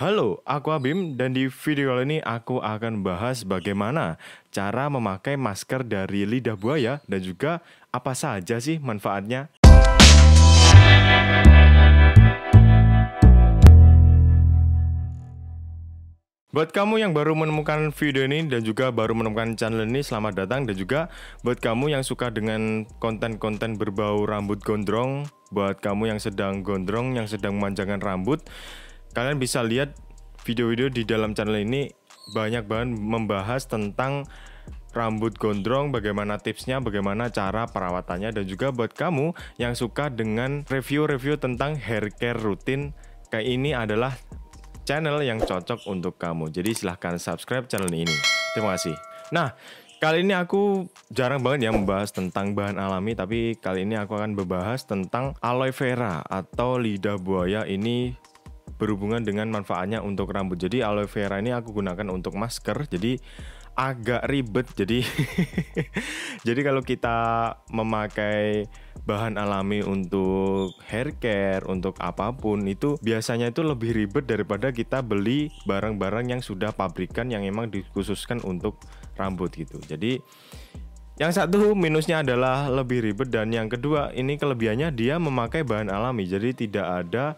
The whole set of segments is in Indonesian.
Halo, aku Abim dan di video kali ini aku akan bahas bagaimana cara memakai masker dari lidah buaya dan juga apa saja sih manfaatnya. Buat kamu yang baru menemukan video ini dan juga baru menemukan channel ini, selamat datang dan juga buat kamu yang suka dengan konten-konten berbau rambut gondrong, buat kamu yang sedang gondrong, yang sedang memanjangkan rambut, kalian bisa lihat video-video di dalam channel ini banyak banget membahas tentang rambut gondrong, bagaimana tipsnya, bagaimana cara perawatannya dan juga buat kamu yang suka dengan review-review tentang hair care rutin kayak ini adalah channel yang cocok untuk kamu. Jadi silahkan subscribe channel ini. Terima kasih. Nah, kali ini aku jarang banget yang membahas tentang bahan alami, tapi kali ini aku akan membahas tentang aloe vera atau lidah buaya ini berhubungan dengan manfaatnya untuk rambut. Jadi aloe vera ini aku gunakan untuk masker. Jadi agak ribet. Jadi jadi kalau kita memakai bahan alami untuk hair care, untuk apapun itu biasanya itu lebih ribet daripada kita beli barang-barang yang sudah pabrikan yang emang dikhususkan untuk rambut gitu. Jadi yang satu minusnya adalah lebih ribet dan yang kedua ini kelebihannya dia memakai bahan alami. Jadi tidak ada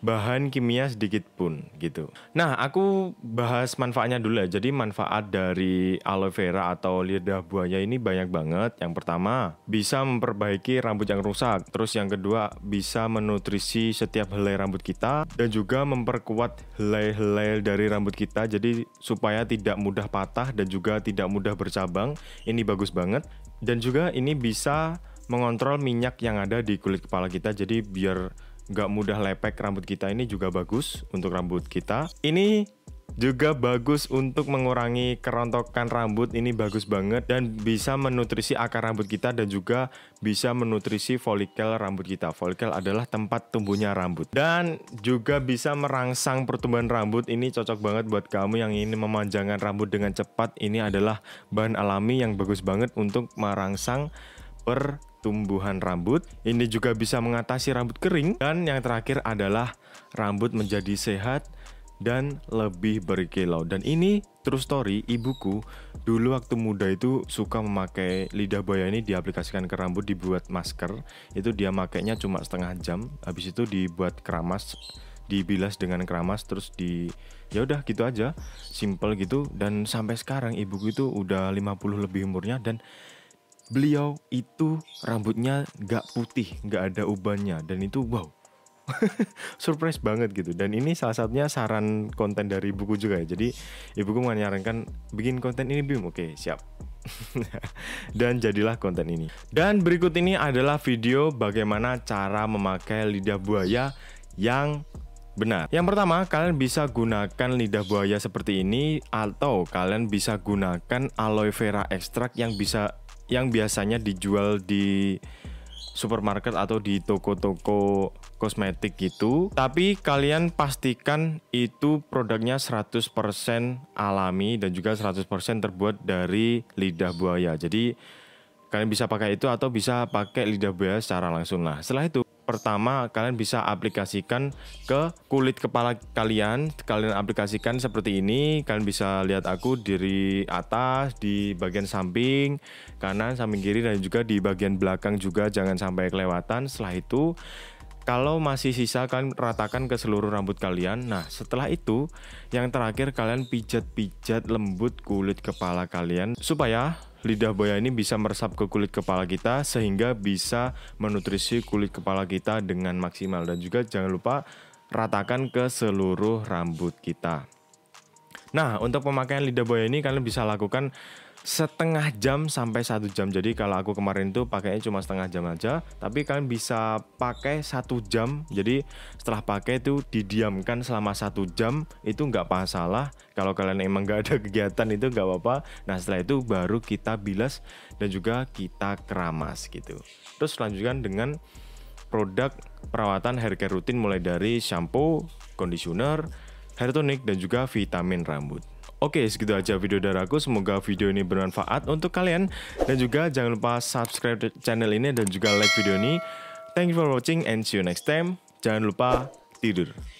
bahan kimia sedikit pun gitu. Nah, aku bahas manfaatnya dulu ya. Jadi manfaat dari aloe vera atau lidah buaya ini banyak banget. Yang pertama, bisa memperbaiki rambut yang rusak. Terus yang kedua, bisa menutrisi setiap helai rambut kita dan juga memperkuat helai-helai dari rambut kita jadi supaya tidak mudah patah dan juga tidak mudah bercabang. Ini bagus banget. Dan juga ini bisa mengontrol minyak yang ada di kulit kepala kita jadi biar nggak mudah lepek rambut kita ini juga bagus untuk rambut kita. Ini juga bagus untuk mengurangi kerontokan rambut ini bagus banget dan bisa menutrisi akar rambut kita dan juga bisa menutrisi folikel rambut kita folikel adalah tempat tumbuhnya rambut dan juga bisa merangsang pertumbuhan rambut ini cocok banget buat kamu yang ingin memanjangkan rambut dengan cepat ini adalah bahan alami yang bagus banget untuk merangsang per tumbuhan rambut. Ini juga bisa mengatasi rambut kering. Dan yang terakhir adalah rambut menjadi sehat dan lebih berkilau. Dan ini true story, ibuku dulu waktu muda itu suka memakai lidah buaya ini diaplikasikan ke rambut dibuat masker. Itu dia makainya cuma setengah jam, habis itu dibuat keramas, dibilas dengan keramas terus di ya udah gitu aja, simple gitu dan sampai sekarang ibuku itu udah 50 lebih umurnya dan beliau itu rambutnya nggak putih, nggak ada ubannya, dan itu wow, surprise banget gitu. Dan ini salah satunya saran konten dari buku juga ya. Jadi ibuku menyarankan bikin konten ini Bim, oke siap. dan jadilah konten ini. Dan berikut ini adalah video bagaimana cara memakai lidah buaya yang Benar. Yang pertama, kalian bisa gunakan lidah buaya seperti ini atau kalian bisa gunakan aloe vera ekstrak yang bisa yang biasanya dijual di supermarket atau di toko-toko kosmetik gitu tapi kalian pastikan itu produknya 100% alami dan juga 100% terbuat dari lidah buaya jadi kalian bisa pakai itu atau bisa pakai lidah buaya secara langsung nah setelah itu pertama kalian bisa aplikasikan ke kulit kepala kalian kalian aplikasikan seperti ini kalian bisa lihat aku dari atas di bagian samping kanan samping kiri dan juga di bagian belakang juga jangan sampai kelewatan setelah itu kalau masih sisa kan ratakan ke seluruh rambut kalian. Nah, setelah itu yang terakhir kalian pijat-pijat lembut kulit kepala kalian supaya lidah buaya ini bisa meresap ke kulit kepala kita sehingga bisa menutrisi kulit kepala kita dengan maksimal dan juga jangan lupa ratakan ke seluruh rambut kita. Nah, untuk pemakaian lidah buaya ini kalian bisa lakukan setengah jam sampai satu jam. Jadi kalau aku kemarin tuh pakainya cuma setengah jam aja, tapi kalian bisa pakai satu jam. Jadi setelah pakai itu didiamkan selama satu jam itu nggak masalah. Kalau kalian emang nggak ada kegiatan itu nggak apa-apa. Nah setelah itu baru kita bilas dan juga kita keramas gitu. Terus lanjutkan dengan produk perawatan hair care rutin mulai dari shampoo, conditioner, hair tonic dan juga vitamin rambut. Oke, segitu aja video dari aku. Semoga video ini bermanfaat untuk kalian. Dan juga jangan lupa subscribe channel ini dan juga like video ini. Thank you for watching and see you next time. Jangan lupa tidur.